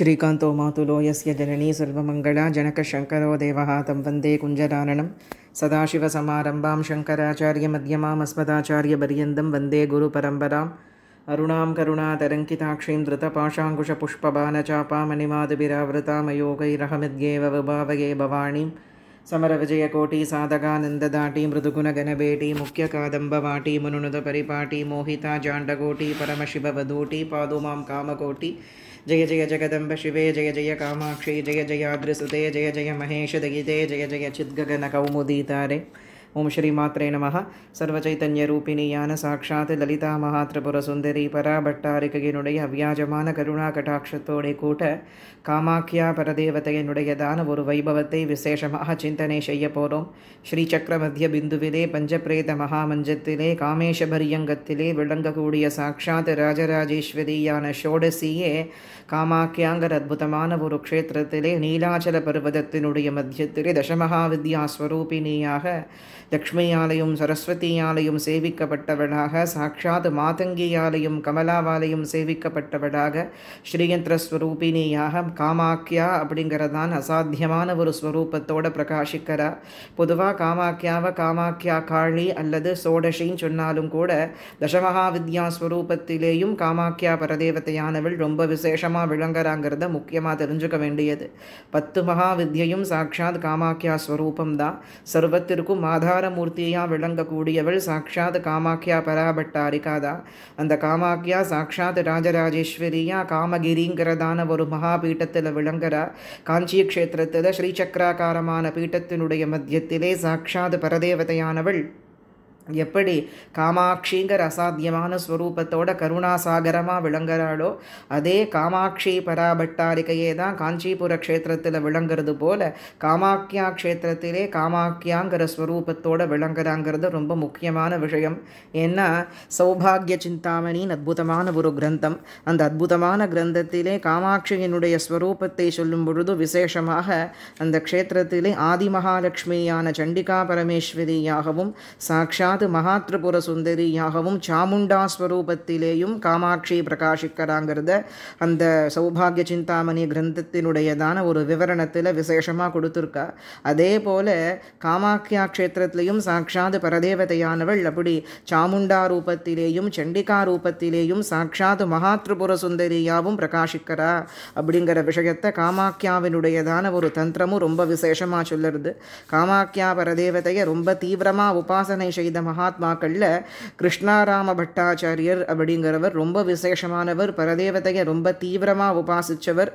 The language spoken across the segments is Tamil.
श्रीकान्तो मातुलो यस्य जननी सर्वमङ्गला जनकशङ्करो देवः तं वन्दे कुञ्जराननं सदाशिवसमारम्भां शङ्कराचार्यमध्यमामस्मदाचार्यपर्यन्तं वन्दे गुरुपरम्पराम् अरुणां करुणातरङ्किताक्षीं धृतपाशाङ्कुशपुष्पबाणचापामणिमादुभिरावृतामयोगैरहमिद्येव विभावये भवाणीं समरविजयकोटिसाधकानन्ददाटी मृदुगुणगणभेटी मुख्यकादम्बवाटी मुनुनुदपरिपाटी मोहिता जाण्डकोटी परमशिववधूटी पादुमां कामकोटी जय जय जगदंब शिवे जय जय कामाक्षी जय जयाद्रिसुते जय जय महेशदयिते जय जय तारे ஓம் ஸ்ரீ மாத்ரே நம சர்வச்சைத்தன்ய ரூபிணி ஞான சாட்சாத் லலிதா மகாத்ரபுர சுந்தரி பராபட்டாரிகையினுடைய அவ்யாஜமான கருணா கட்டாட்சத்தோடே கூட்ட காமாக்கியா பரதேவதையினுடையதான ஒரு வைபவத்தை விசேஷமாக சிந்தனை செய்ய போகிறோம் ஸ்ரீ சக்கரமத்திய பிந்துவிலே பஞ்சபிரேத மகாமஞ்சத்திலே காமேஷபரியங்கத்திலே விளங்கக்கூடிய சாட்சாத் ராஜராஜேஸ்வரியான ஷோடசியே காமாக்கியாங்கர் அற்புதமான ஒரு க்ஷேத்திரத்திலே நீலாச்சல பர்வதத்தினுடைய மத்தியத்திலே தசமகா வித்யா ஸ்வரூபிணியாக லக்ஷ்மியாலையும் சரஸ்வதியாலையும் சேவிக்கப்பட்டவளாக சாட்சாத் மாதங்கியாலையும் கமலாவாலையும் சேவிக்கப்பட்டவளாக ஸ்ரீயந்திர ஸ்வரூபினியாக காமாக்கியா அப்படிங்கிறதான் அசாத்தியமான ஒரு ஸ்வரூபத்தோடு பிரகாஷிக்கிறா பொதுவாக காமாக்கியாவை காமாக்கியா காளி அல்லது சோடஷின்னு சொன்னாலும் கூட தசமகா வித்யா ஸ்வரூபத்திலேயும் காமாக்கியா பரதேவத்தையானவள் ரொம்ப விசேஷமாக விளங்குறாங்கிறத முக்கியமாக தெரிஞ்சுக்க வேண்டியது பத்து மகா வித்யையும் சாட்சாத் காமாக்கியா ஸ்வரூபம்தான் சர்வத்திற்கும் மாதா அவதாரமூர்த்தியாக விளங்கக்கூடியவள் சாட்சாத் காமாக்கியா அரிகாதா அந்த காமாக்கியா சாட்சாத் ராஜராஜேஸ்வரியா காமகிரிங்கிறதான ஒரு மகாபீட்டத்தில் விளங்குறா காஞ்சி க்ஷேத்திரத்தில் ஸ்ரீசக்கராகாரமான பீட்டத்தினுடைய மத்தியத்திலே சாட்சாத் பரதேவதையானவள் எப்படி காமாட்சிங்கிற அசாத்தியமான ஸ்வரூபத்தோட கருணாசாகரமாக விளங்குறாளோ அதே காமாட்சி பராபட்டாரிக்கையே தான் காஞ்சிபுர க்ஷேத்திரத்தில் விளங்குறது போல காமாக்கியா க்ஷேத்திரத்திலே காமாக்கியாங்கிற ஸ்வரூபத்தோட விளங்குறாங்கிறது ரொம்ப முக்கியமான விஷயம் ஏன்னா சௌபாகிய சிந்தாமணின் அற்புதமான ஒரு கிரந்தம் அந்த அற்புதமான கிரந்தத்திலே காமாட்சியினுடைய ஸ்வரூபத்தை சொல்லும் பொழுது விசேஷமாக அந்த க்ஷேத்திரத்திலே ஆதிமகாலட்சுமியான சண்டிகா பரமேஸ்வரியாகவும் சாட்சா அதாவது மகாத்ரபுர சுந்தரியாகவும் சாமுண்டா ஸ்வரூபத்திலேயும் காமாட்சி பிரகாஷிக்கிறாங்கிறத அந்த சௌபாகிய சிந்தாமணி கிரந்தத்தினுடையதான ஒரு விவரணத்தில் விசேஷமாக கொடுத்துருக்கா அதே போல் காமாக்கியா க்ஷேத்திரத்திலையும் சாட்சாத் பரதேவதையானவள் அப்படி சாமுண்டா ரூபத்திலேயும் சண்டிகா ரூபத்திலேயும் சாட்சாத் மகாத்ரிபுர சுந்தரியாவும் பிரகாஷிக்கிறா அப்படிங்கிற விஷயத்தை காமாக்கியாவினுடையதான ஒரு தந்திரமும் ரொம்ப விசேஷமாக சொல்லுறது காமாக்கியா பரதேவதையை ரொம்ப தீவிரமாக உபாசனை செய்த மகாத்மாக்களில் கிருஷ்ணாராம பட்டாச்சாரியர் அப்படிங்கிறவர் ரொம்ப விசேஷமானவர் பரதேவதையை ரொம்ப தீவிரமாக உபாசித்தவர்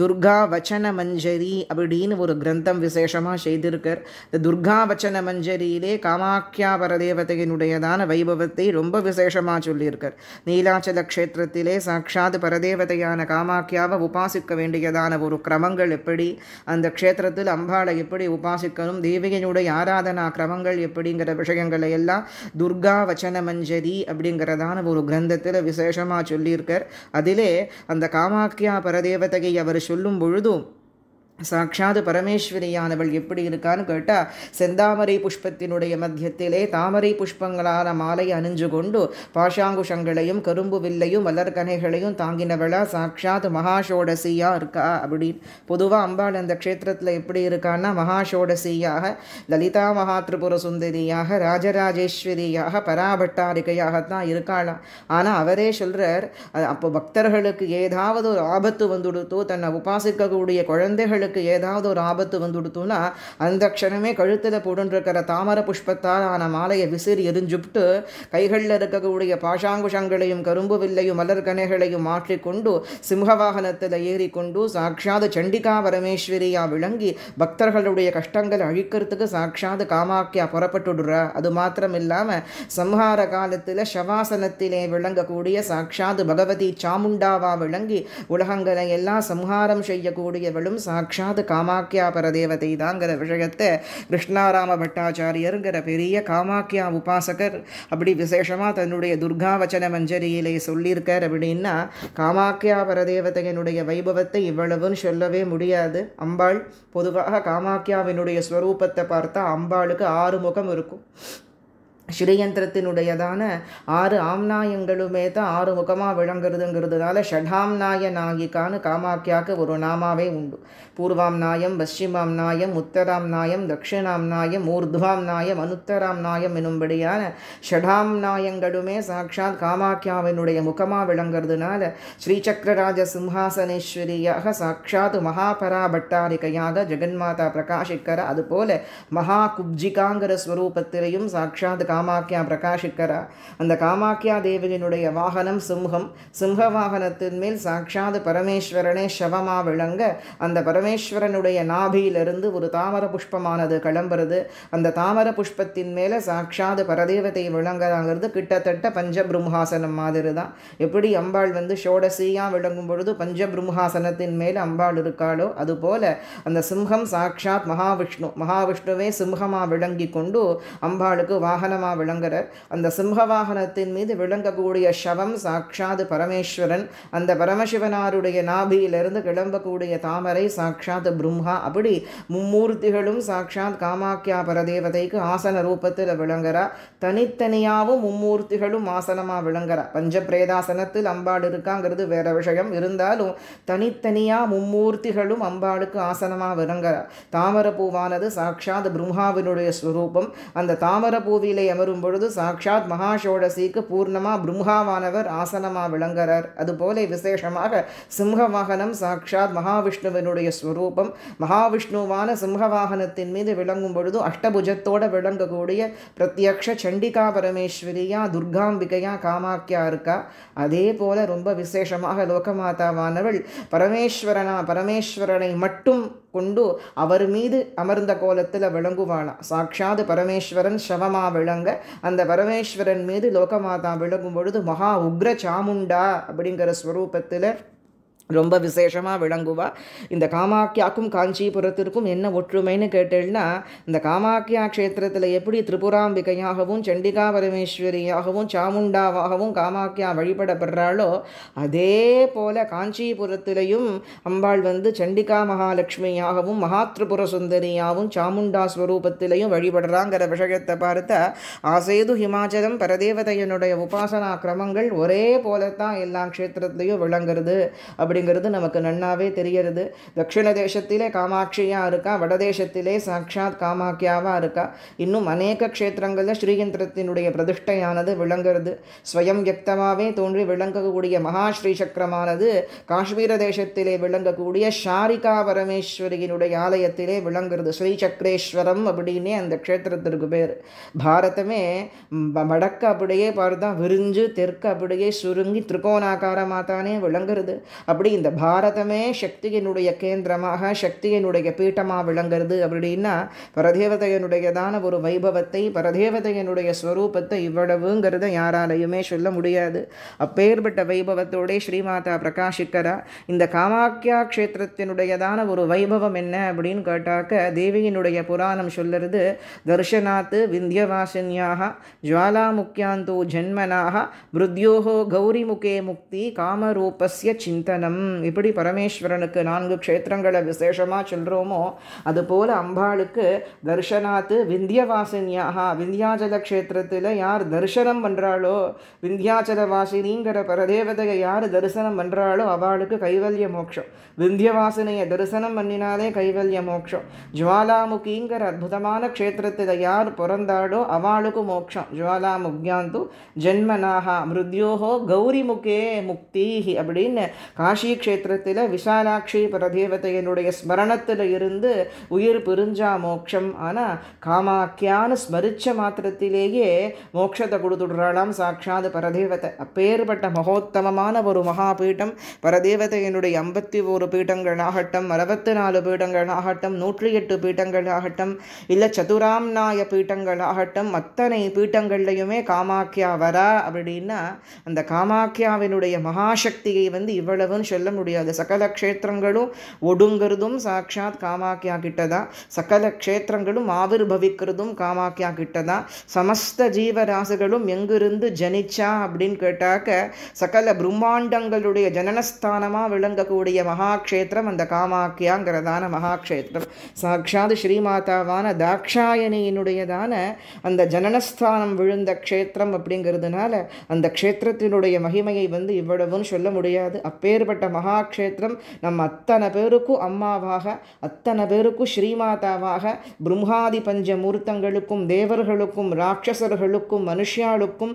துர்கா வச்சன மஞ்சரி அப்படின்னு ஒரு கிரந்தம் விசேஷமாக செய்திருக்கார் இந்த துர்கா வச்சன மஞ்சரியிலே காமாக்கியா பரதேவதையினுடையதான வைபவத்தை ரொம்ப விசேஷமாக சொல்லியிருக்கார் நீலாச்சல க்ஷேத்திரத்திலே சாட்சாத் பரதேவதையான காமாக்கியாவை உபாசிக்க வேண்டியதான ஒரு கிரமங்கள் எப்படி அந்த க்ஷேத்திரத்தில் அம்பாளை எப்படி உபாசிக்கணும் தேவியனுடைய ஆராதனா கிரமங்கள் எப்படிங்கிற விஷயங்களை எல்லாம் எல்லாம் துர்கா வச்சன மஞ்சரி அப்படிங்கிறதான ஒரு கிரந்தத்தில் விசேஷமாக சொல்லியிருக்கார் அதிலே அந்த காமாக்கியா பரதேவதகை அவர் சொல்லும் பொழுதும் சாட்சாத் பரமேஸ்வரியானவள் எப்படி இருக்கான்னு கேட்டால் செந்தாமரை புஷ்பத்தினுடைய மத்தியத்திலே தாமரை புஷ்பங்களான மாலை அணிஞ்சு கொண்டு பாஷாங்குஷங்களையும் கரும்பு வில்லையும் மலர்கனைகளையும் தாங்கினவளா சாட்சாத் மகாஷோடசியாக இருக்கா அப்படின்னு பொதுவாக அம்பாள் அந்த க்ஷேத்திரத்தில் எப்படி இருக்கான்னா மகாஷோடசியாக லலிதா மகாத்ரிபுர சுந்தரியாக ராஜராஜேஸ்வரியாக பராபட்டாரிகையாகத்தான் இருக்காளாம் ஆனால் அவரே சொல்கிறார் அப்போ பக்தர்களுக்கு ஏதாவது ஒரு ஆபத்து வந்துடுத்தோ தன்னை உபாசிக்கக்கூடிய குழந்தைகளுக்கு அவர்களுக்கு ஏதாவது ஒரு ஆபத்து வந்துடுத்துன்னா அந்த க்ஷணமே கழுத்தில் போடுன்றிருக்கிற தாமர புஷ்பத்தால் ஆன மாலையை விசிறி எரிஞ்சுப்ட்டு கைகளில் இருக்கக்கூடிய பாஷாங்குஷங்களையும் கரும்பு வில்லையும் மலர் கனைகளையும் மாற்றிக்கொண்டு சிம்ம வாகனத்தில் ஏறிக்கொண்டு சாட்சாத சண்டிகா பரமேஸ்வரியா விளங்கி பக்தர்களுடைய கஷ்டங்களை அழிக்கிறதுக்கு சாட்சாத காமாக்கியா விடுற அது மாத்திரம் இல்லாமல் சம்ஹார காலத்தில் சவாசனத்திலே விளங்கக்கூடிய சாட்சாது பகவதி சாமுண்டாவா விளங்கி உலகங்களை எல்லாம் சம்ஹாரம் செய்யக்கூடியவளும் சாட்சா சாட்சாத்து காமாக்கியா தேவதை தாங்கிற விஷயத்தை கிருஷ்ணாராம பட்டாச்சாரியருங்கிற பெரிய காமாக்கியா உபாசகர் அப்படி விசேஷமாக தன்னுடைய துர்கா வச்சன மஞ்சரியிலே சொல்லியிருக்கார் அப்படின்னா காமாக்கியா தேவதையினுடைய வைபவத்தை இவ்வளவுன்னு சொல்லவே முடியாது அம்பாள் பொதுவாக காமாக்கியாவினுடைய ஸ்வரூபத்தை பார்த்தா அம்பாளுக்கு ஆறு முகம் இருக்கும் ஸ்ரீயந்திரத்தினுடையதான ஆறு ஆம்நாயங்களுமே தான் ஆறு முகமாக விளங்குறதுங்கிறதுனால ஷடாம்நாய நாயிகான்னு காமாக்கியாக்க ஒரு நாமாவே உண்டு பூர்வாம் நாயம் பஸ்டிமாம் நாயம் உத்தராம் நாயம் தக்ஷிணாம் நாயம் ஊர்துவாம் நாயம் அனுத்தராம் நாயம் என்னும்படியான ஷடாம் நாயங்களுமே சாட்சாத் காமாக்கியாவினுடைய முகமாக விளங்குறதுனால ஸ்ரீசக்கரராஜ சிம்ஹாசனேஸ்வரியாக சாட்சாத் மகாபரா ஜெகன்மாதா பிரகாஷிக்கிற அதுபோல மகா குப்ஜிகாங்கிற ஸ்வரூபத்திலையும் சாட்சாத் காம காமாக்கியா பிரகாஷிக்கிறார் அந்த காமாக்கியா தேவியினுடைய வாகனம் சிம்ஹம் சிம்ஹ வாகனத்தின் மேல் சாட்சாத் பரமேஸ்வரனே சவமாக விளங்க அந்த பரமேஸ்வரனுடைய நாபியிலிருந்து ஒரு தாமர புஷ்பமானது கிளம்புறது அந்த தாமர புஷ்பத்தின் மேலே சாட்சாத் பரதேவத்தை விளங்குறாங்கிறது கிட்டத்தட்ட பஞ்சபிரம்மஹாசனம் மாதிரி தான் எப்படி அம்பாள் வந்து ஷோடசியாக விளங்கும் பொழுது பஞ்சபிரம்மஹாசனத்தின் மேலே அம்பாள் இருக்காளோ அதுபோல அந்த சிம்ஹம் சாட்சாத் மகாவிஷ்ணு மகாவிஷ்ணுவே சிம்ஹமாக விளங்கி கொண்டு அம்பாளுக்கு வாகனமாக சிம்ஹமாக விளங்குறார் அந்த சிம்ஹ வாகனத்தின் மீது விளங்கக்கூடிய சவம் சாட்சாது பரமேஸ்வரன் அந்த பரமசிவனாருடைய நாபியிலிருந்து கிளம்பக்கூடிய தாமரை சாட்சாத் பிரம்மா அப்படி மும்மூர்த்திகளும் சாட்சாத் காமாக்கியா பரதேவதைக்கு ஆசன ரூபத்தில் விளங்குறா தனித்தனியாகவும் மும்மூர்த்திகளும் ஆசனமாக விளங்குறா பஞ்சபிரேதாசனத்தில் அம்பாடு இருக்காங்கிறது வேற விஷயம் இருந்தாலும் தனித்தனியாக மும்மூர்த்திகளும் அம்பாளுக்கு ஆசனமாக விளங்குறா தாமரப்பூவானது சாட்சாத் பிரம்மாவினுடைய ஸ்வரூபம் அந்த தாமரப்பூவிலே வரும்பொழுது சாக்ஷாத் மகாஷோடசிக்கு பூர்ணமாக பிரம்மாவானவர் ஆசனமாக விளங்குறார் அதுபோல விசேஷமாக சிம்ஹவாகனம் சாட்சாத் சாக்ஷாத் மகாவிஷ்ணுவினுடைய ஸ்வரூபம் மகாவிஷ்ணுவான சிம்ஹ வாகனத்தின் மீது விளங்கும் பொழுது அஷ்டபுஜத்தோடு விளங்கக்கூடிய பிரத்யக்ஷ சண்டிகா பரமேஸ்வரியா துர்காம்பிகையா காமாக்கியா இருக்கா அதே போல ரொம்ப விசேஷமாக லோகமாதாவானவள் பரமேஸ்வரனா பரமேஸ்வரனை மட்டும் கொண்டு அவர் மீது அமர்ந்த கோலத்தில் விளங்குவானா சாட்சாது பரமேஸ்வரன் சவமா விளங்க அந்த பரமேஸ்வரன் மீது லோகமாதா விளங்கும் பொழுது மகா உக்ர சாமுண்டா அப்படிங்கிற ஸ்வரூபத்தில் ரொம்ப விசேஷமாக விளங்குவா இந்த காமாக்கியாக்கும் காஞ்சிபுரத்திற்கும் என்ன ஒற்றுமைன்னு கேட்டேன்னா இந்த காமாக்கியா க்ஷேத்திரத்தில் எப்படி திரிபுராம்பிகையாகவும் சண்டிகா பரமேஸ்வரியாகவும் சாமுண்டாவாகவும் காமாக்கியா வழிபடப்படுறாளோ அதே போல காஞ்சிபுரத்திலையும் அம்பாள் வந்து சண்டிகா மகாலட்சுமியாகவும் மகாத்ரிபுர சுந்தரியாகவும் சாமுண்டா ஸ்வரூபத்திலையும் வழிபடுறாங்கிற விஷயத்தை பார்த்த ஆசேது ஹிமாச்சலம் பரதேவதையனுடைய உபாசனா கிரமங்கள் ஒரே போலத்தான் எல்லா க்ஷேத்திரத்திலையும் விளங்குறது அப்படி அப்படிங்கிறது நமக்கு நன்னாவே தெரியறது தட்சிண தேசத்திலே காமாட்சியாக இருக்கா வடதேசத்திலே சாட்சாத் காமாக்கியாவாக இருக்கா இன்னும் அநேக க்ஷேத்திரங்களில் ஸ்ரீயந்திரத்தினுடைய பிரதிஷ்டையானது விளங்குறது ஸ்வயம் வியக்தமாகவே தோன்றி விளங்கக்கூடிய மகா ஸ்ரீசக்கரமானது காஷ்மீர தேசத்திலே விளங்கக்கூடிய ஷாரிகா பரமேஸ்வரியினுடைய ஆலயத்திலே விளங்குறது ஸ்ரீசக்கரேஸ்வரம் அப்படின்னே அந்த க்ஷேத்திரத்திற்கு பேர் பாரதமே வடக்கு அப்படியே பார்த்தா விரிஞ்சு தெற்கு அப்படியே சுருங்கி திரிகோணாக்காரமாக தானே விளங்குறது அப்படி எப்படி இந்த பாரதமே சக்தியினுடைய கேந்திரமாக சக்தியினுடைய பீட்டமாக விளங்குறது அப்படின்னா பரதேவதையனுடையதான ஒரு வைபவத்தை பரதேவதையனுடைய ஸ்வரூபத்தை இவ்வளவுங்கிறத யாராலையுமே சொல்ல முடியாது அப்பேற்பட்ட வைபவத்தோடே ஸ்ரீமாதா பிரகாஷிக்கிறா இந்த காமாக்கியா க்ஷேத்திரத்தினுடையதான ஒரு வைபவம் என்ன அப்படின்னு கேட்டாக்க தேவியினுடைய புராணம் சொல்லுறது தர்ஷனாத்து விந்தியவாசினியாக ஜுவாலாமுக்கியாந்தோ ஜென்மனாக மிருத்யோகோ கௌரிமுகே முக்தி காமரூபஸ்ய சிந்தனம் க்ஷேத்திரம் இப்படி பரமேஸ்வரனுக்கு நான்கு க்ஷேத்திரங்களை விசேஷமாக சொல்கிறோமோ அதுபோல் அம்பாளுக்கு தர்ஷனாத்து விந்தியவாசினியாக விந்தியாச்சல க்ஷேத்திரத்தில் யார் தரிசனம் பண்ணுறாளோ விந்தியாச்சல வாசினிங்கிற பரதேவதையை யார் தரிசனம் பண்ணுறாளோ அவளுக்கு கைவல்ய மோட்சம் விந்தியவாசினியை தரிசனம் பண்ணினாலே கைவல்ய மோட்சம் ஜுவாலாமுகிங்கிற அற்புதமான க்ஷேத்திரத்தில் யார் பிறந்தாளோ அவளுக்கு மோட்சம் ஜுவாலாமுக்யாந்து ஜென்மனாக மிருத்யோகோ கௌரி முகே முக்தி அப்படின்னு காஷ் காஷி க்ஷேத்திரத்தில் விசாலாட்சி பரதேவதையனுடைய ஸ்மரணத்தில் இருந்து உயிர் பிரிஞ்சா மோட்சம் ஆனால் காமாக்கியான ஸ்மரிச்ச மாத்திரத்திலேயே மோட்சத்தை கொடுத்துடுறாளாம் சாட்சாத் பரதேவத்தை அப்பேற்பட்ட மகோத்தமமான ஒரு மகாபீட்டம் பரதேவதையினுடைய ஐம்பத்தி ஒரு ஆகட்டும் அறுபத்தி நாலு ஆகட்டும் நூற்றி எட்டு ஆகட்டும் இல்லை சதுராம் நாய ஆகட்டும் அத்தனை பீட்டங்கள்லையுமே காமாக்கியா வரா அப்படின்னா அந்த காமாக்கியாவினுடைய மகாசக்தியை வந்து இவ்வளவுன்னு சொல்ல முடியாது சகல க்ஷேத்திரங்களும் ஒடுங்கிறதும் சாட்சாத் காமாக்கியா கிட்டதா சகல க்ஷேத்திரங்களும் ஆவிர்பவிக்கிறதும் காமாக்கியா கிட்டதா சமஸ்த ஜீவராசுகளும் எங்கிருந்து ஜனிச்சா அப்படின்னு கேட்டாக்க சகல பிரம்மாண்டங்களுடைய ஜனனஸ்தானமாக விளங்கக்கூடிய மகாக்ஷேத்திரம் அந்த காமாக்கியாங்கிறதான மகாக்ஷேத்திரம் சாட்சாத் ஸ்ரீமாதாவான தாக்ஷாயணியினுடையதான அந்த ஜனனஸ்தானம் விழுந்த க்ஷேத்திரம் அப்படிங்கிறதுனால அந்த க்ஷேத்திரத்தினுடைய மகிமையை வந்து இவ்வளவுன்னு சொல்ல முடியாது அப்பேற்பட்ட அப்படிப்பட்ட மகாக்ஷேத்திரம் நம் அத்தனை பேருக்கும் அம்மாவாக அத்தனை பேருக்கும் ஸ்ரீமாதாவாக பிரம்மாதி பஞ்சமூர்த்தங்களுக்கும் தேவர்களுக்கும் ராட்சசர்களுக்கும் மனுஷியாளுக்கும்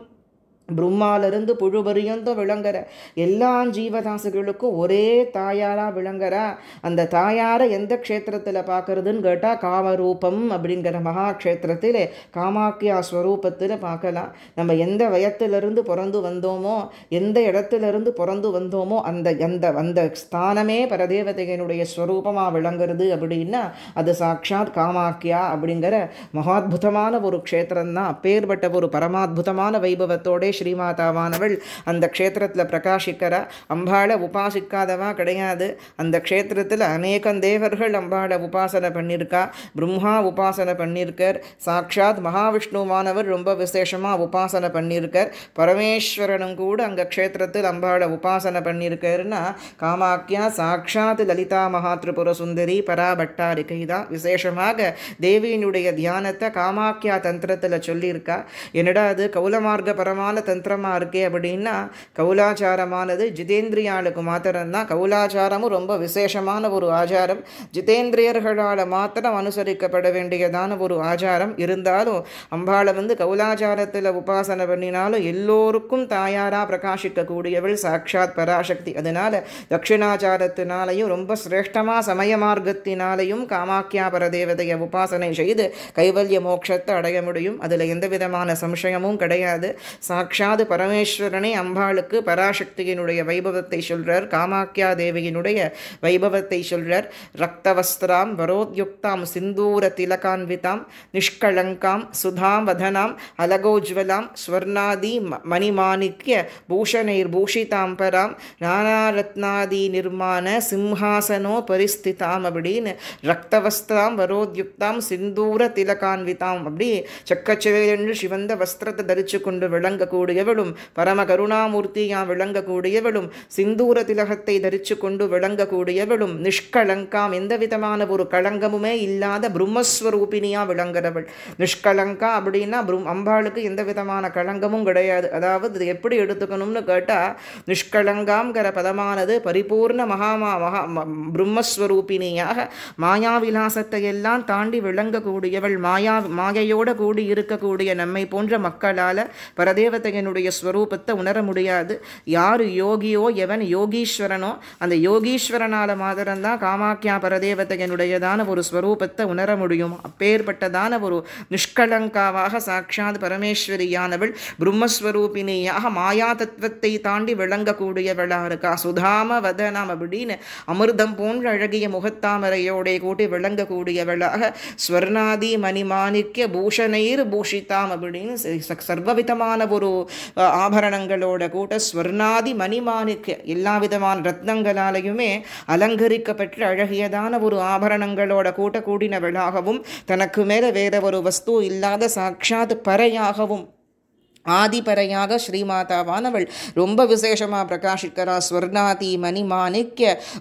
பிரம்மாலிருந்து புழு பரியந்தும் விளங்குற எல்லா ஜீவதாசுகளுக்கும் ஒரே தாயாராக விளங்குறா அந்த தாயாரை எந்த க்ஷேத்திரத்தில் பார்க்குறதுன்னு கேட்டால் காமரூபம் அப்படிங்கிற மகா க்ஷேத்திரத்தில் காமாக்கியா ஸ்வரூபத்தில் பார்க்கலாம் நம்ம எந்த வயத்திலிருந்து பிறந்து வந்தோமோ எந்த இடத்துலருந்து பிறந்து வந்தோமோ அந்த அந்த அந்த ஸ்தானமே பரதேவதையினுடைய ஸ்வரூபமாக விளங்குறது அப்படின்னா அது சாட்சாத் காமாக்கியா அப்படிங்கிற மகாத்புதமான ஒரு க்ஷேத்திரம்தான் அப்பேற்பட்ட ஒரு பரமாத்புதமான வைபவத்தோட ஸ்ரீமாதாவானவள் அந்த க்ஷேத்திரத்தில் பிரகாஷிக்கிறா அம்பாளை உபாசிக்காதவா கிடையாது அந்த க்ஷேத்திரத்தில் அநேகம் தேவர்கள் அம்பாளை உபாசனை பண்ணியிருக்கா பிரம்மா உபாசனை பண்ணியிருக்கார் சாட்சாத் மகாவிஷ்ணுவானவர் ரொம்ப விசேஷமாக உபாசனை பண்ணியிருக்கார் பரமேஸ்வரனும் கூட அங்கே க்ஷேத்திரத்தில் அம்பாளை உபாசனை பண்ணியிருக்காருன்னா காமாக்கியா சாட்சாத் லலிதா மகாத்ரிபுர சுந்தரி பராபட்டாரிக்கை தான் விசேஷமாக தேவியினுடைய தியானத்தை காமாக்கியா தந்திரத்தில் சொல்லியிருக்கா என்னடா அது பரமான தந்திரமாக இருக்கே அப்படின்னா கௌலாச்சாரமானது ஜிதேந்திரியாளுக்கு மாத்திரம்தான் கௌலாச்சாரமும் ரொம்ப விசேஷமான ஒரு ஆச்சாரம் ஜிதேந்திரியர்களால் மாத்திரம் அனுசரிக்கப்பட வேண்டியதான ஒரு ஆச்சாரம் இருந்தாலும் அம்பாளை வந்து கௌலாச்சாரத்தில் உபாசனை பண்ணினாலும் எல்லோருக்கும் தாயாராக பிரகாஷிக்கக்கூடியவள் சாட்சாத் பராசக்தி அதனால் தட்சிணாச்சாரத்தினாலையும் ரொம்ப சிரேஷ்டமாக சமய மார்க்கத்தினாலையும் காமாக்கியா பரதேவதையை உபாசனை செய்து கைவல்ய மோட்சத்தை அடைய முடியும் அதில் எந்த விதமான சம்சயமும் கிடையாது சாட்சா சாட்சாது பரமேஸ்வரனே அம்பாளுக்கு பராசக்தியினுடைய வைபவத்தை சொல்கிறார் காமாக்கியா தேவியினுடைய வைபவத்தை சொல்கிறார் ரக்தவஸ்திராம் வரோத்யுக்தாம் சிந்தூர திலகான்விதாம் நிஷ்கலங்காம் சுதாம் வதனாம் அலகோஜ்வலாம் ஸ்வர்ணாதி மணிமாணிக்கிய பூஷணைர் பூஷிதாம் பராம் நானாரத்னாதி நிர்மாண சிம்ஹாசனோ பரிஸ்திதாம் அப்படின்னு ரக்தவஸ்திராம் வரோத்யுக்தாம் சிந்தூர திலகான்விதாம் அப்படி சக்கச்சிவேலென்று சிவந்த வஸ்திரத்தை தரிச்சு கொண்டு விளங்கக்கூட விளங்கக்கூடியவளும் பரம கருணாமூர்த்தியாம் விளங்கக்கூடியவளும் சிந்தூர திலகத்தை தரிச்சு கொண்டு விளங்கக்கூடியவளும் நிஷ்கலங்காம் எந்த விதமான ஒரு களங்கமுமே இல்லாத பிரம்மஸ்வரூபினியாக விளங்குறவள் நிஷ்கலங்கா அப்படின்னா பிரம் அம்பாளுக்கு எந்த விதமான களங்கமும் கிடையாது அதாவது இது எப்படி எடுத்துக்கணும்னு கேட்டால் நிஷ்கலங்காங்கிற பதமானது பரிபூர்ண மகாமா மகா பிரம்மஸ்வரூபினியாக மாயாவிலாசத்தை எல்லாம் தாண்டி விளங்கக்கூடியவள் மாயா மாயையோட கூடி இருக்கக்கூடிய நம்மை போன்ற மக்களால் பரதேவத்தை ஆஞ்சநேயனுடைய ஸ்வரூபத்தை உணர முடியாது யார் யோகியோ எவன் யோகீஸ்வரனோ அந்த யோகீஸ்வரனால் மாதிரம்தான் காமாக்கியா பரதேவதையனுடையதான ஒரு ஸ்வரூபத்தை உணர முடியும் அப்பேற்பட்டதான ஒரு நிஷ்கலங்காவாக சாட்சாத் பரமேஸ்வரியானவள் பிரம்மஸ்வரூபினியாக மாயா தத்துவத்தை தாண்டி விளங்கக்கூடியவளாக இருக்கா சுதாம வதனாம் அப்படின்னு அமிர்தம் போன்ற அழகிய முகத்தாமரையோடைய கூட்டி விளங்கக்கூடியவளாக ஸ்வர்ணாதி மணிமாணிக்க பூஷணைர் பூஷித்தாம் அப்படின்னு சர்வவிதமான ஒரு ஆபரணங்களோட கூட ஸ்வர்ணாதி மணிமானிக்கு எல்லா விதமான ரத்னங்களாலையுமே அலங்கரிக்கப்பட்டு அழகியதான ஒரு ஆபரணங்களோட கூட்ட கூடினவளாகவும் தனக்கு மேலே வேற ஒரு வஸ்து இல்லாத சாட்சாத் பறையாகவும் ஆதிபரையாக ஸ்ரீமாதாவானவள் ரொம்ப விசேஷமாக பிரகாஷிக்கிறா ஸ்வர்ணாதி மணி மாணிக்க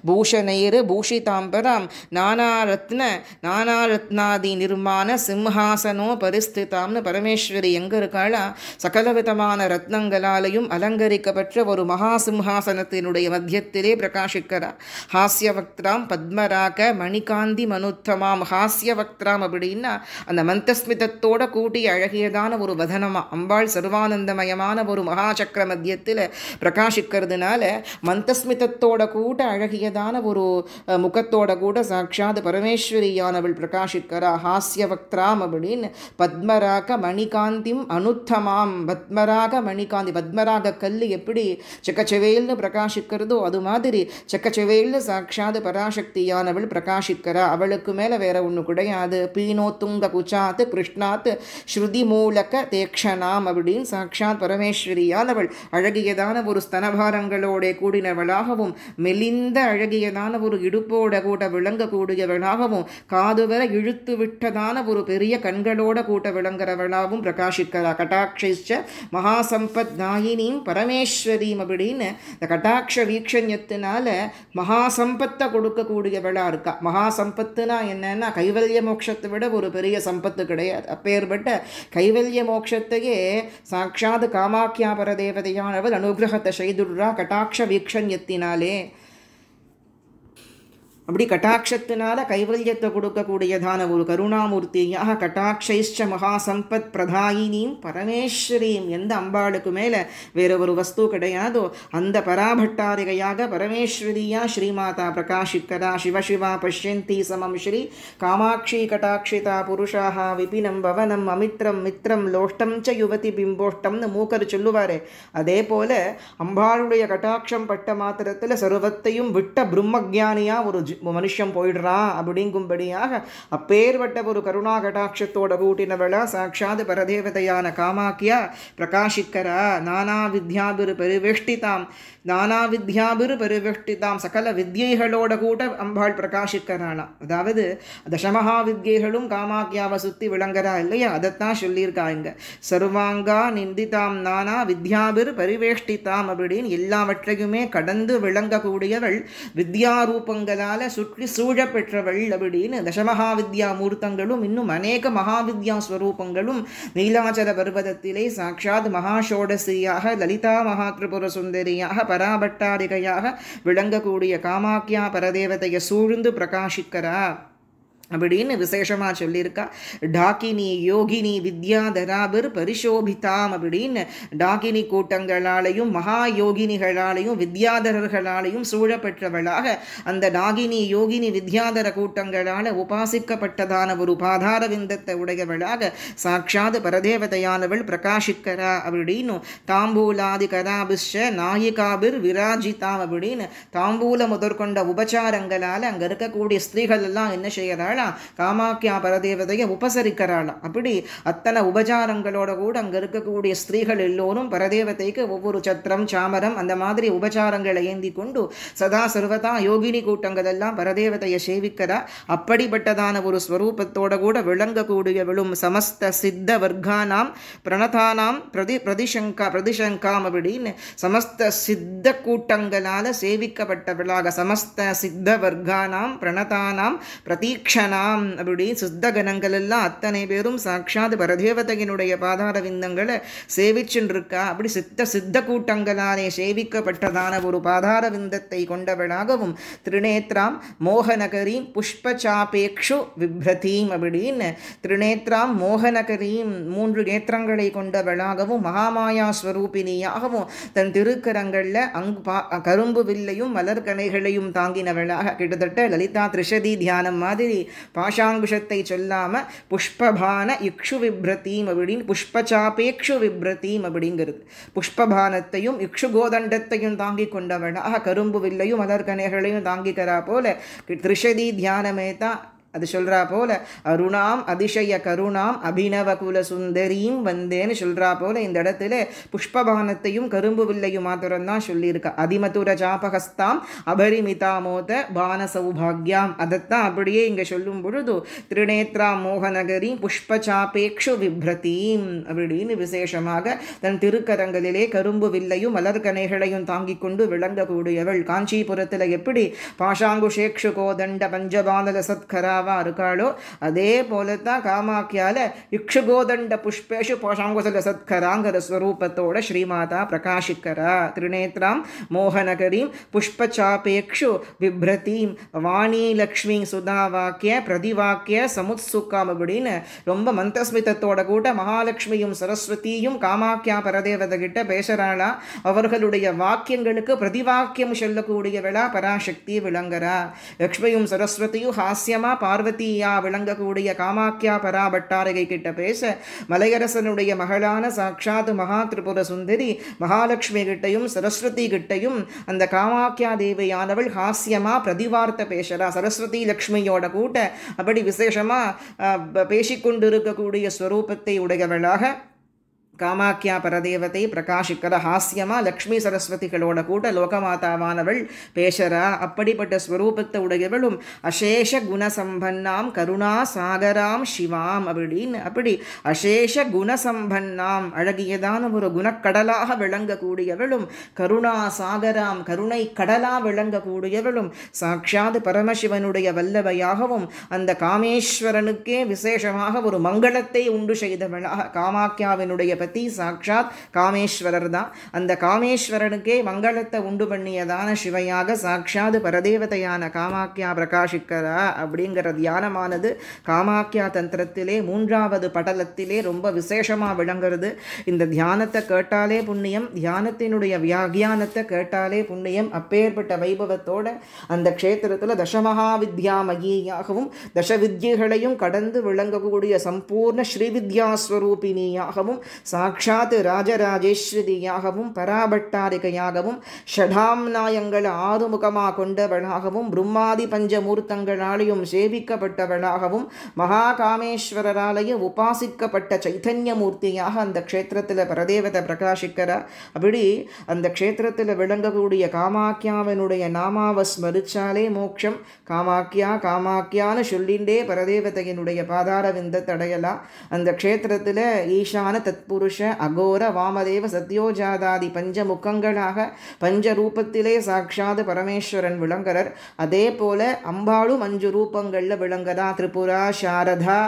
பூஷணேரு பூஷிதாம்பரம் நானாரத்ன நானாரத்னாதி நிர்மாண சிம்ஹாசனோ பரிஸ்திதாம்னு பரமேஸ்வரி எங்கே இருக்காளா சகலவிதமான ரத்னங்களாலையும் அலங்கரிக்கப்பட்ட ஒரு மகாசிம்ஹாசனத்தினுடைய சிம்ஹாசனத்தினுடைய மத்தியத்திலே பிரகாஷிக்கிறா ஹாஸ்யவக்திராம் பத்மராக மணிகாந்தி மனுத்தமாம் ஹாஸ்யவக்திராம் அப்படின்னா அந்த மந்தஸ்மிதத்தோட கூட்டி அழகியதான ஒரு வதனமாக அம்பாள் சர்வ சர்வானந்தமயமான ஒரு மகாசக்கர மத்தியத்தில் பிரகாஷிக்கிறதுனால மந்தஸ்மிதத்தோட கூட அழகியதான ஒரு முகத்தோட கூட சாட்சாத் பரமேஸ்வரியானவள் பிரகாஷிக்கிறா ஹாஸ்ய வக்திராம் அப்படின்னு பத்மராக மணிகாந்திம் அனுத்தமாம் பத்மராக மணிகாந்தி பத்மராக கல் எப்படி செக்கச்செவேல்னு பிரகாஷிக்கிறதோ அது மாதிரி செக்கச்செவேல்னு சாட்சாத் பராசக்தியானவள் பிரகாஷிக்கிறா அவளுக்கு மேலே வேற ஒன்று கிடையாது பீனோத்துங்க குச்சாத்து கிருஷ்ணாத் ஸ்ருதி மூலக தேக்ஷனாம் அப்படின்னு சாட்சாத் பரமேஸ்வரியால் அவள் அழகியதான ஒரு ஸ்தனபாரங்களோட கூடினவளாகவும் மெலிந்த அழகியதான ஒரு இடுப்போட கூட விளங்கக்கூடியவளாகவும் காதுவர இழுத்து விட்டதான ஒரு பெரிய கண்களோட கூட்ட விளங்குறவளாகவும் பிரகாஷிக்கிறா கட்டாட்சிச்ச மகாசம்பத் நாயினியும் பரமேஸ்வரியும் அப்படின்னு இந்த கட்டாட்ச வீக்ஷன்யத்தினால மகாசம்பத்தை கொடுக்கக்கூடியவளாக இருக்கா மகாசம்பத்துனா என்னன்னா கைவல்ய மோட்சத்தை விட ஒரு பெரிய சம்பத்து கிடையாது அப்பேற்பட்ட கைவல்ய மோட்சத்தையே சாட்சாத் காமாக்கியாபர தேவதையானவள் அனுகிரகத்தை செய்துடுறா கட்டாட்ச வீக்ஷன் எத்தினாலே அப்படி கட்டாட்சத்தினால கைவல்யத்தை கொடுக்கக்கூடியதான ஒரு கருணாமூர்த்தியாக கட்டாட்சைஷ்ட மகாசம்பத் பிரதாயினியும் பரமேஸ்வரியும் எந்த அம்பாளுக்கு மேலே வேற ஒரு வஸ்து கிடையாதோ அந்த பராபட்டாரிகையாக பரமேஸ்வரியா ஸ்ரீமாதா பிரகாஷிக்கரா சிவசிவா பஷ்யந்தி சமம் ஸ்ரீ காமாட்சி கட்டாட்சிதா புருஷாக விபினம் பவனம் அமித்ரம் மித்ரம் லோஷ்டம் ச யுவதி பிம்போஷ்டம்னு மூக்கர் சொல்லுவாரே அதே போல அம்பாளுடைய கட்டாட்சம் பட்ட மாத்திரத்தில் சர்வத்தையும் விட்ட பிரம்மஜானியாக ஒரு மனுஷன் போயிடுறான் அப்படிங்கும்படியாக அப்பேர்பட்ட ஒரு கருணா கடாட்சத்தோட கூட்டினவளா சாட்சாத் பரதேவதையான காமாக்கியா பிரகாஷிக்கரா நானா வித்யாபிரு பெருவேஷ்டிதாம் நானா வித்யாபிரு பெருவெஷ்டிதாம் சகல வித்யைகளோட கூட அம்பாள் பிரகாஷிக்கிறானா அதாவது தசமஹா வித்யைகளும் காமாக்கியாவை சுற்றி விளங்குறா இல்லையா அதைத்தான் சொல்லியிருக்கா இங்க சர்வாங்கா நிந்திதாம் நானா வித்யாபிர் பரிவேஷ்டிதாம் அப்படின்னு எல்லாவற்றையுமே கடந்து விளங்கக்கூடியவள் வித்யாரூபங்களால் சுற்றி சூழப்பெற்றவள் அப்படின்னு தசமஹா வித்யா மூர்த்தங்களும் இன்னும் அநேக மகாவித்யா ஸ்வரூபங்களும் நீலாச்சல பர்வதத்திலே சாட்சாத் மகாஷோடசியாக லலிதா மகா திரிபுர சுந்தரியாக பராபட்டாரிகையாக விளங்கக்கூடிய காமாக்கியா பரதேவதையை சூழ்ந்து பிரகாஷிக்கிறார் அப்படின்னு விசேஷமாக சொல்லியிருக்கா டாக்கினி யோகினி வித்யாதராபர் பரிசோபிதாம் அப்படின்னு டாக்கினி கூட்டங்களாலையும் மகா யோகினிகளாலையும் வித்யாதரர்களாலையும் சூழப்பெற்றவளாக அந்த டாகினி யோகினி வித்யாதர கூட்டங்களால் உபாசிக்கப்பட்டதான ஒரு பாதார விந்தத்தை உடையவளாக சாட்சாத் பரதேவதையானவள் பிரகாஷிக்கரா அப்படின்னு தாம்பூலாதி கராபிஷ நாயிகாபிர் விராஜிதாம் அப்படின்னு தாம்பூல முதற்கொண்ட உபச்சாரங்களால் அங்கே இருக்கக்கூடிய ஸ்திரீகள் எல்லாம் என்ன செய்கிறாள் ஆளாம் காமாக்கியா பரதேவதையை உபசரிக்கிறாளாம் அப்படி அத்தனை உபச்சாரங்களோட கூட அங்கே இருக்கக்கூடிய ஸ்திரீகள் எல்லோரும் பரதேவதைக்கு ஒவ்வொரு சத்திரம் சாமரம் அந்த மாதிரி உபச்சாரங்களை ஏந்தி கொண்டு சதா சர்வதா யோகினி கூட்டங்கள் எல்லாம் பரதேவதையை சேவிக்கிறா அப்படிப்பட்டதான ஒரு ஸ்வரூபத்தோட கூட விளங்கக்கூடிய விழும் சமஸ்த சித்த வர்க்கானாம் பிரணதானாம் பிரதி பிரதிஷங்கா பிரதிஷங்காம் அப்படின்னு சமஸ்த சித்த கூட்டங்களால் விழாக சமஸ்த சித்த வர்க்கானாம் பிரணதானாம் பிரதீக்ஷ புருஷனாம் அப்படி சுத்தகணங்கள் எல்லாம் அத்தனை பேரும் சாட்சாத் பரதேவதையினுடைய பாதார விந்தங்களை சேவிச்சுருக்கா அப்படி சித்த சித்த கூட்டங்களாலே சேவிக்கப்பட்டதான ஒரு பாதார விந்தத்தை கொண்டவளாகவும் திருநேத்ராம் மோகனகரீம் புஷ்பச்சாபேக்ஷு விப்ரதீம் அப்படின்னு திருநேத்ராம் மோகனகரீம் மூன்று நேத்திரங்களை கொண்டவளாகவும் மகாமாயா ஸ்வரூபினியாகவும் தன் திருக்கரங்களில் அங்கு பா கரும்பு வில்லையும் மலர்கனைகளையும் தாங்கினவளாக கிட்டத்தட்ட லலிதா திரிஷதி தியானம் மாதிரி பாஷாங்குஷத்தை சொல்லாமல் புஷ்பபான இக்ஷு விப்ரதீம் அப்படின்னு புஷ்பச்சாபேக்ஷு விப்ரதீம் அப்படிங்கிறது புஷ்பபானத்தையும் இக்ஷு கோதண்டத்தையும் தாங்கி கொண்டவனாக கரும்பு வில்லையும் மலர்கனைகளையும் தாங்கிக்கிறா போல திருஷதி தியானமே தான் அது சொல்கிறா போல அருணாம் அதிசய கருணாம் அபிநவகுல சுந்தரியும் வந்தேன்னு சொல்கிறா போல இந்த இடத்துல புஷ்பபானத்தையும் கரும்பு வில்லையும் மாத்திரம்தான் சொல்லியிருக்கா அதிமதுர ஜாபகஸ்தாம் அபரிமிதாமோத பான சௌபாகியாம் அதைத்தான் அப்படியே இங்கே சொல்லும் பொழுது திருநேத்ரா மோகநகரி புஷ்பச்சாபேக்ஷு விப்ரதீம் அப்படின்னு விசேஷமாக தன் திருக்கரங்களிலே கரும்பு வில்லையும் மலர்கனைகளையும் தாங்கிக் கொண்டு விளங்கக்கூடியவள் காஞ்சிபுரத்தில் எப்படி பாஷாங்குஷேக்ஷு கோதண்ட பஞ்சபானல சத்கரா மாதாவாக இருக்காளோ அதே போல தான் காமாக்கியால் இக்ஷுகோதண்ட புஷ்பேஷு போஷாங்குசல சத்கராங்கிற ஸ்வரூபத்தோட ஸ்ரீமாதா பிரகாஷிக்கிறா திருநேத்ராம் மோகநகரீம் புஷ்பச்சாபேக்ஷு விப்ரதீம் வாணி லக்ஷ்மி சுதா வாக்கிய பிரதிவாக்கிய சமுத்சுக்காம் அப்படின்னு ரொம்ப மந்தஸ்மிதத்தோட கூட மகாலட்சுமியும் சரஸ்வதியும் காமாக்கியா பரதேவதை கிட்ட பேசுகிறாளா அவர்களுடைய வாக்கியங்களுக்கு பிரதிவாக்கியம் சொல்லக்கூடியவளா பராசக்தி விளங்குறா லக்ஷ்மியும் சரஸ்வதியும் ஹாஸ்யமாக பா பார்வதியா விளங்கக்கூடிய காமாக்கியா பராபட்டாரகை கிட்ட பேச மலையரசனுடைய மகளான சாட்சாத் மகா திரிபுர சுந்தரி மகாலட்சுமி கிட்டையும் சரஸ்வதி கிட்டையும் அந்த காமாக்கியா தேவையானவள் ஹாஸ்யமாக பிரதிவார்த்தை பேசுகிறா சரஸ்வதி லக்ஷ்மியோட கூட்ட அப்படி விசேஷமாக பேசிக்கொண்டிருக்கக்கூடிய ஸ்வரூபத்தை உடையவளாக காமாக்கியா பரதேவத்தை பிரகாஷிக்கிற ஹாஸ்யமாக லக்ஷ்மி சரஸ்வதிகளோட கூட லோகமாதாவானவள் பேசுறா அப்படிப்பட்ட ஸ்வரூபத்தை உடையவளும் அசேஷ குணசம்பன்னாம் கருணா சாகராம் சிவாம் அப்படின்னு அப்படி அசேஷ குணசம்பன்னாம் அழகியதான ஒரு குணக்கடலாக விளங்கக்கூடியவளும் கருணா சாகராம் கருணை கடலாக விளங்கக்கூடியவளும் சாட்சாது பரமசிவனுடைய வல்லவையாகவும் அந்த காமேஸ்வரனுக்கே விசேஷமாக ஒரு மங்களத்தை உண்டு செய்தவளாக காமாக்கியாவினுடைய பற்றி சாட்சாத் காமேஸ்வரர் தான் அந்த காமேஸ்வரனுக்கே மங்களத்தை உண்டு பண்ணியதான சிவையாக சாக்ஷாத் பரதேவதையான காமாக்கியா பிரகாஷிக்கிறா அப்படிங்கிற தியானமானது காமாக்கியா தந்திரத்திலே மூன்றாவது படலத்திலே ரொம்ப விசேஷமாக விளங்குறது இந்த தியானத்தை கேட்டாலே புண்ணியம் தியானத்தினுடைய வியாகியானத்தை கேட்டாலே புண்ணியம் அப்பேற்பட்ட வைபவத்தோட அந்த க்ஷேத்திரத்தில் தசமகாவித்யா வித்யா மகியாகவும் தசவித்யைகளையும் கடந்து விளங்கக்கூடிய சம்பூர்ண ஸ்ரீவித்யாஸ்வரூபினியாகவும் சாட்சாத் ராஜராஜேஸ்வரியாகவும் பராபட்டாரிகையாகவும் ஷடாம்நாயங்கள் ஆறுமுகமாக கொண்டவளாகவும் பிரம்மாதி பஞ்சமூர்த்தங்களாலையும் சேவிக்கப்பட்டவளாகவும் காமேஸ்வரராலய உபாசிக்கப்பட்ட மூர்த்தியாக அந்த க்ஷேத்திரத்தில் பரதேவதை பிரகாசிக்கிறார் அப்படி அந்த க்ஷேத்திரத்தில் விளங்கக்கூடிய காமாக்கியாவினுடைய நாமாவை ஸ்மரிச்சாலே மோட்சம் காமாக்கியா காமாக்கியான்னு சொல்லிண்டே பரதேவதையினுடைய பாதார விந்த தடையலாம் அந்த க்ஷேத்திரத்தில் ஈசான தத்புர புருஷ அகோர வாமதேவ சத்யோஜாதாதி பஞ்ச முக்கங்களாக பஞ்ச ரூபத்திலே சாட்சாது பரமேஸ்வரன் விளங்குறர் அதே போல அம்பாளும் அஞ்சு ரூபங்களில் விளங்குதா திரிபுரா சாரதா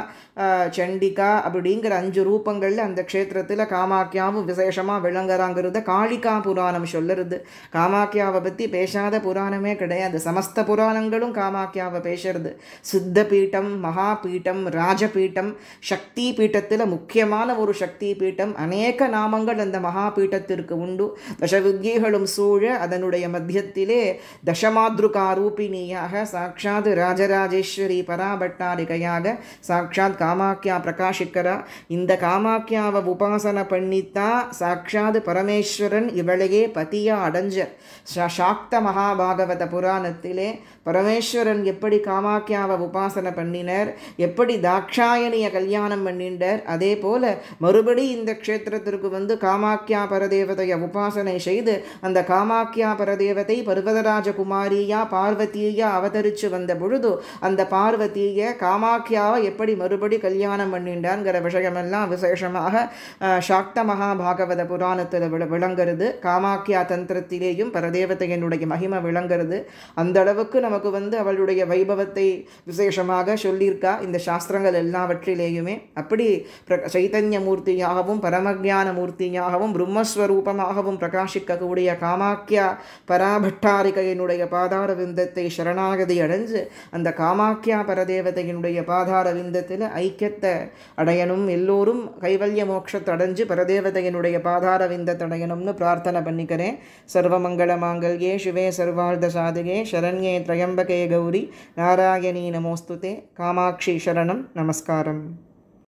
சண்டிகா அப்படிங்கிற அஞ்சு ரூபங்களில் அந்த க்ஷேத்திரத்தில் காமாக்கியாவும் விசேஷமாக விளங்குறாங்கிறத காளிகா புராணம் சொல்லுறது காமாக்கியாவை பற்றி பேசாத புராணமே கிடையாது சமஸ்த புராணங்களும் காமாக்கியாவை பேசுறது சித்த பீட்டம் மகாபீட்டம் ராஜபீட்டம் சக்தி பீட்டத்தில் முக்கியமான ஒரு சக்தி பீட்டம் என்றும் அநேக நாமங்கள் அந்த மகாபீட்டத்திற்கு உண்டு தசவித்யைகளும் சூழ அதனுடைய மத்தியத்திலே தசமாதிருகா ரூபிணியாக சாட்சாத் ராஜராஜேஸ்வரி பராபட்டாரிகையாக சாட்சாத் காமாக்கியா பிரகாஷிக்கிறா இந்த காமாக்கியாவை உபாசனை பண்ணித்தா சாட்சாத் பரமேஸ்வரன் இவளையே பதியா அடைஞ்சர் சாக்த மகாபாகவத புராணத்திலே பரமேஸ்வரன் எப்படி காமாக்கியாவை உபாசனை பண்ணினர் எப்படி தாட்சாயணியை கல்யாணம் பண்ணிண்டார் அதே போல் மறுபடி இந்த க்ஷேத்திரத்திற்கு வந்து காமாக்கியா பரதேவதையை உபாசனை செய்து அந்த காமாக்கியா பரதேவதை பர்வதராஜ குமாரியா பார்வதியா அவதரித்து வந்த பொழுது அந்த பார்வதியை காமாக்கியாவை எப்படி மறுபடி கல்யாணம் பண்ணிண்டான்ங்கிற விஷயமெல்லாம் விசேஷமாக சாக்த மகாபாகவத புராணத்தில் விளங்குறது காமாக்கியா தந்திரத்திலேயும் பரதேவதையினுடைய மகிமை விளங்குறது அந்த அளவுக்கு நம்ம நமக்கு வந்து அவளுடைய வைபவத்தை விசேஷமாக சொல்லியிருக்கா இந்த சாஸ்திரங்கள் எல்லாவற்றிலேயுமே அப்படி பிர சைத்தன்ய மூர்த்தியாகவும் பரமஜான மூர்த்தியாகவும் பிரம்மஸ்வரூபமாகவும் பிரகாசிக்கக்கூடிய காமாக்கியா பராபட்டாரிகையினுடைய பாதார விந்தத்தை சரணாகதி அடைஞ்சு அந்த காமாக்கியா பரதேவதையினுடைய பாதார விந்தத்தில் ஐக்கியத்தை அடையணும் எல்லோரும் கைவல்ய மோட்சத்தை அடைஞ்சு பரதேவதையினுடைய பாதார விந்தத்தை அடையணும்னு பிரார்த்தனை பண்ணிக்கிறேன் சர்வமங்கள மாங்கல்யே சிவே சர்வார்த்த சாதிகே சரண்யே திரய त्र्यम्बके गौरी नारायणी नमोऽस्तु ते कामाक्षी शरणं नमस्कारम्